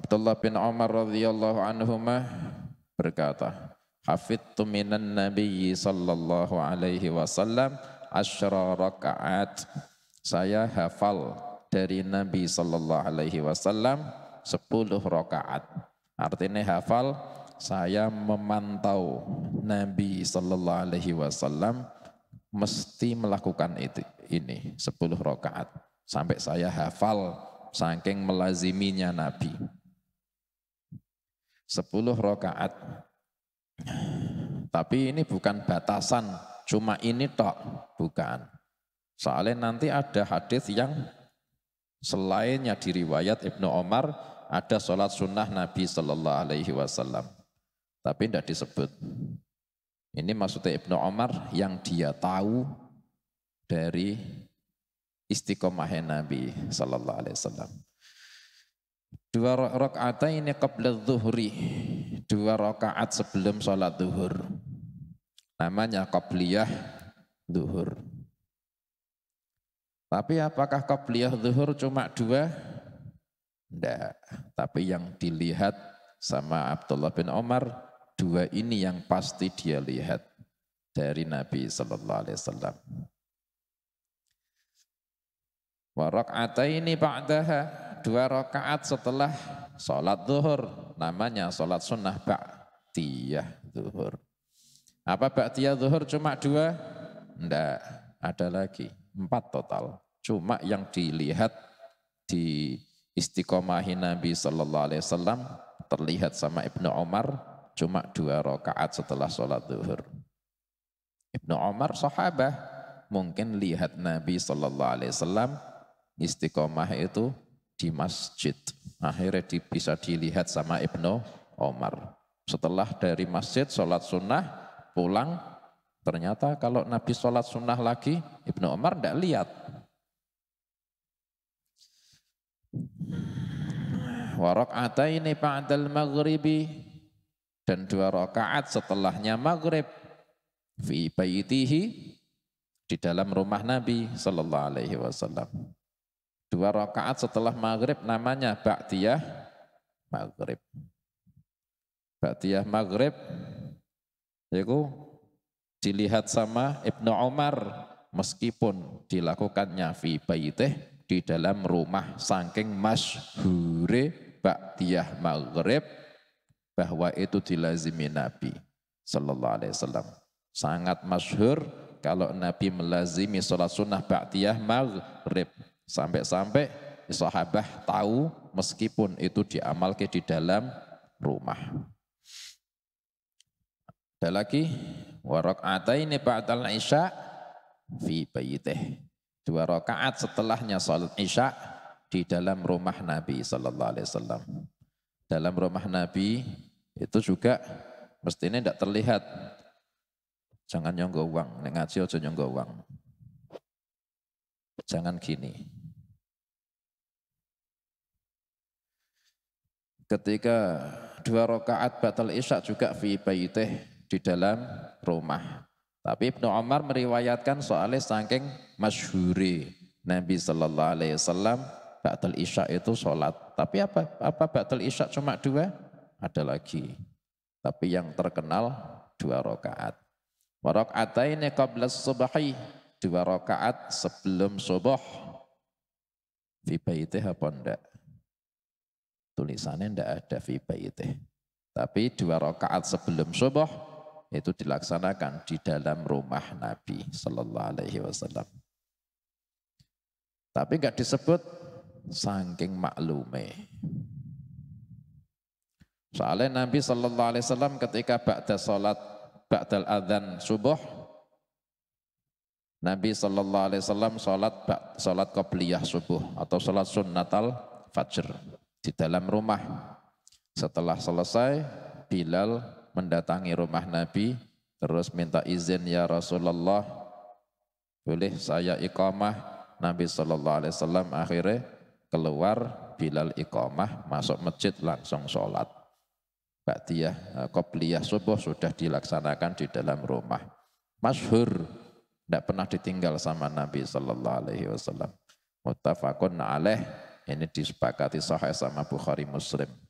Abdullah bin Umar radhiyallahu anhuma berkata, "Hafidtu minan Nabi sallallahu alaihi wasallam asyra rakaat." Saya hafal dari Nabi sallallahu alaihi wasallam 10 rakaat. Artinya hafal saya memantau Nabi sallallahu alaihi wasallam mesti melakukan itu ini 10 rakaat sampai saya hafal saking melaziminya Nabi. 10 rakaat. Tapi ini bukan batasan, cuma ini tok, bukan. Soalnya nanti ada hadis yang selainnya di riwayat Ibnu Omar ada sholat sunnah Nabi Shallallahu Alaihi Wasallam, tapi tidak disebut. Ini maksudnya Ibnu Omar yang dia tahu dari istiqomah Nabi Shallallahu Alaihi Wasallam dua rakaat ini qabla zuhri dua rakaat sebelum sholat zuhur namanya qabliyah zuhur tapi apakah qabliyah zuhur cuma dua tidak tapi yang dilihat sama Abdullah bin Omar dua ini yang pasti dia lihat dari Nabi Sallallahu Alaihi Wasallam. Warak'ataini ba'daha dua rakaat setelah sholat zuhur namanya sholat sunnah ba'diyah zuhur apa ba'diyah zuhur cuma dua ndak ada lagi empat total cuma yang dilihat di istiqomahi Nabi Shallallahu Alaihi Wasallam terlihat sama Ibnu Omar cuma dua rakaat setelah sholat zuhur Ibnu Omar sahabah mungkin lihat Nabi Shallallahu Alaihi Wasallam istiqomah itu di masjid. Akhirnya bisa dilihat sama Ibnu Omar. Setelah dari masjid sholat sunnah pulang, ternyata kalau Nabi sholat sunnah lagi, Ibnu Omar tidak lihat. Warok ini ba'dal maghribi dan dua rakaat setelahnya maghrib fi baitihi di dalam rumah Nabi Shallallahu Alaihi Wasallam. Dua rakaat setelah maghrib namanya Ba'diyah Maghrib. Ba'diyah Maghrib yaitu dilihat sama Ibnu Umar meskipun dilakukannya fi baitih di dalam rumah saking masyhure Ba'diyah Maghrib bahwa itu dilazimi Nabi Sallallahu Alaihi Wasallam. Sangat masyhur kalau Nabi melazimi sholat sunnah Ba'diyah Maghrib Sampai-sampai sahabah tahu meskipun itu diamalkan di dalam rumah. Ada lagi ini ba'dal isya fi bayitih. Dua rakaat setelahnya salat isya di dalam rumah Nabi sallallahu alaihi wasallam. Dalam rumah Nabi itu juga mestinya tidak terlihat. Jangan nyonggo uang, nek ngaji aja nyonggo uang. Jangan gini. ketika dua rakaat batal isya juga fi baitih di dalam rumah. Tapi Ibnu Umar meriwayatkan soalnya saking masyhuri Nabi Shallallahu Alaihi Wasallam batal isya itu sholat. Tapi apa apa batal isya cuma dua? Ada lagi. Tapi yang terkenal dua rakaat. Warakaataini qabla subahi dua rakaat sebelum subuh. Fi baitih apa enggak? tulisannya tidak ada fi baiti. Tapi dua rakaat sebelum subuh itu dilaksanakan di dalam rumah Nabi Shallallahu Alaihi Wasallam. Tapi nggak disebut saking maklume. Soalnya Nabi Shallallahu Alaihi Wasallam ketika ba'da salat ba'dal adzan subuh Nabi Shallallahu Alaihi Wasallam salat salat kopliyah subuh atau salat sunnatal fajr di dalam rumah. Setelah selesai, Bilal mendatangi rumah Nabi, terus minta izin ya Rasulullah, boleh saya iqamah? Nabi Shallallahu Alaihi Wasallam akhirnya keluar Bilal iqamah, masuk masjid langsung sholat. Ba'diyah, eh, Qobliyah subuh sudah dilaksanakan di dalam rumah. Masyhur, tidak pernah ditinggal sama Nabi Shallallahu Alaihi Wasallam. Mutafakun alaih ini disepakati sahih sama Bukhari Muslim.